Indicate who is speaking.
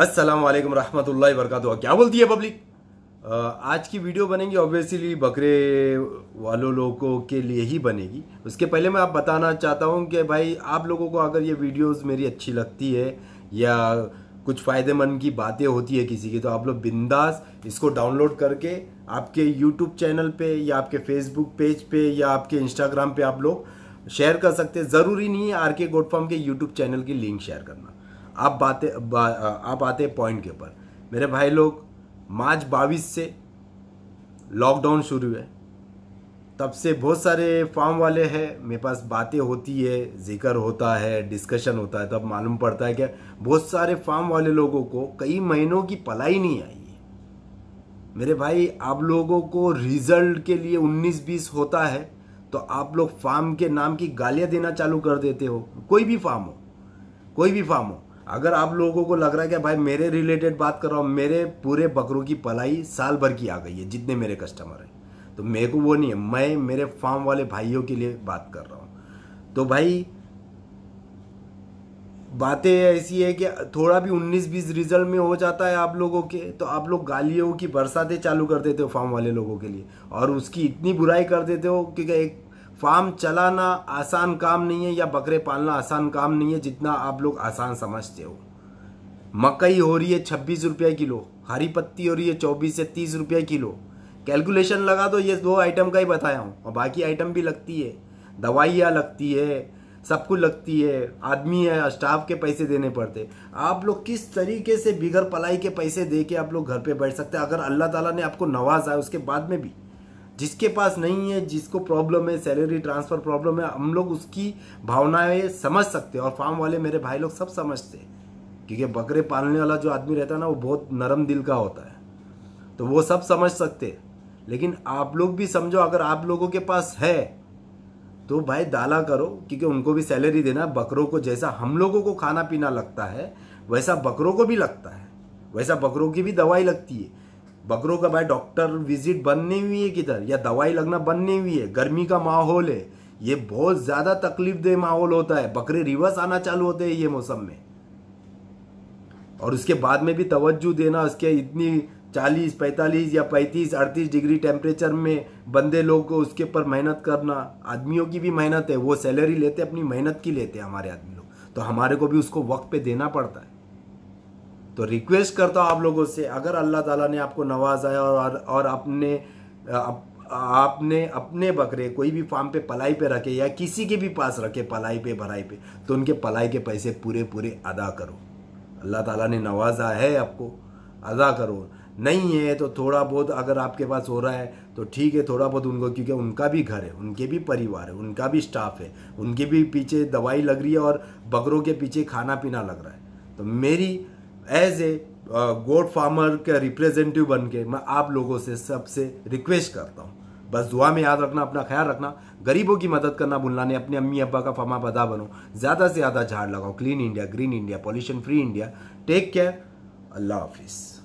Speaker 1: अस्सलाम वालेकुम रहमतुल्लाहि क्या बोलती है पब्लिक आज की वीडियो बनेगी ऑब्वियसली बकरे वालों लोगों के लिए ही बनेगी उसके पहले मैं आप बताना चाहता हूँ कि भाई आप लोगों को अगर ये वीडियोस मेरी अच्छी लगती है या कुछ फ़ायदेमंद की बातें होती है किसी की तो आप लोग बिंदास इसको डाउनलोड करके आपके यूट्यूब चैनल पे या आपके फेसबुक पेज पे या आपके इंस्टाग्राम पे आप लोग शेयर कर सकते हैं ज़रूरी नहीं है आर के गोडफॉर्म के यूट्यूब चैनल की लिंक शेयर करना आप बातें आप आते हैं पॉइंट के ऊपर मेरे भाई लोग मार्च बाईस से लॉकडाउन शुरू है तब से बहुत सारे फार्म वाले हैं मेरे पास बातें होती है जिक्र होता है डिस्कशन होता है तब मालूम पड़ता है कि बहुत सारे फार्म वाले लोगों को कई महीनों की पलाई नहीं आई है मेरे भाई आप लोगों को रिजल्ट के लिए 19-20 होता है तो आप लोग फार्म के नाम की गालियां देना चालू कर देते हो कोई भी फार्म हो कोई भी फार्म हो अगर आप लोगों को लग रहा है कि भाई मेरे रिलेटेड बात कर रहा हूँ मेरे पूरे बकरों की पलाई साल भर की आ गई है जितने मेरे कस्टमर हैं तो मेरे को वो नहीं है मैं मेरे फार्म वाले भाइयों के लिए बात कर रहा हूँ तो भाई बातें ऐसी है कि थोड़ा भी 19-20 रिजल्ट में हो जाता है आप लोगों के तो आप लोग गालियों की बरसातें चालू कर देते हो फार्म वाले लोगों के लिए और उसकी इतनी बुराई कर देते हो कि एक फार्म चलाना आसान काम नहीं है या बकरे पालना आसान काम नहीं है जितना आप लोग आसान समझते हो मकई हो रही है छब्बीस रुपये किलो हरी पत्ती हो रही है चौबीस से तीस रुपये किलो कैलकुलेशन लगा दो ये दो आइटम का ही बताया हूँ और बाकी आइटम भी लगती है दवाइयाँ लगती है सब कुछ लगती है आदमी है स्टाफ के पैसे देने पड़ते आप लोग किस तरीके से बिगर पलाई के पैसे दे के आप लोग घर पे बैठ सकते हैं अगर अल्लाह ताला ने आपको नवाजा है उसके बाद में भी जिसके पास नहीं है जिसको प्रॉब्लम है सैलरी ट्रांसफ़र प्रॉब्लम है हम लोग उसकी भावनाएं समझ सकते हैं और फार्म वाले मेरे भाई लोग सब समझते हैं क्योंकि बकरे पालने वाला जो आदमी रहता है ना वो बहुत नरम दिल का होता है तो वो सब समझ सकते हैं लेकिन आप लोग भी समझो अगर आप लोगों के पास है तो भाई दाला करो क्योंकि उनको भी सैलरी देना बकरों को जैसा हम लोगों को खाना पीना लगता है वैसा बकरों को भी लगता है वैसा बकरों की भी दवाई लगती है बकरों का भाई डॉक्टर विजिट बंद नहीं हुई है किधर या दवाई लगना बंद नहीं हुई है गर्मी का माहौल है ये बहुत ज़्यादा तकलीफ दे माहौल होता है बकरे रिवर्स आना चालू होते हैं ये मौसम में और उसके बाद में भी तवज्जो देना उसके इतनी चालीस पैंतालीस या पैंतीस अड़तीस डिग्री टेम्परेचर में बंदे लोग को उसके ऊपर मेहनत करना आदमियों की भी मेहनत है वो सैलरी लेते अपनी मेहनत की लेते हैं हमारे आदमी लोग तो हमारे को भी उसको वक्त पे देना पड़ता है तो रिक्वेस्ट करता हूँ आप लोगों से अगर अल्लाह ताला ने आपको नवाजाया और और अपने आप, आपने अपने बकरे कोई भी फार्म पे पलाई पे रखे या किसी के भी पास रखे पलाई पे भराई पे तो उनके पलाई के पैसे पूरे पूरे अदा करो अल्लाह ताला ने नवाजा है आपको अदा करो नहीं है तो थोड़ा बहुत अगर आपके पास हो रहा है तो ठीक है थोड़ा बहुत उनको क्योंकि उनका भी घर है उनके भी परिवार है उनका भी स्टाफ है उनके भी पीछे दवाई लग रही है और बकरों के पीछे खाना पीना लग रहा है तो मेरी एज ए गोड फार्मर का रिप्रेजेंटेटिव बन के मैं आप लोगों से सबसे रिक्वेस्ट करता हूँ बस दुआ में याद रखना अपना ख्याल रखना गरीबों की मदद करना भूलना नहीं अपने अम्मी अब्बा का फमा पदा बनो ज़्यादा से ज़्यादा झाड़ लगाओ clean India green India pollution free India take care अल्लाह हाफिज़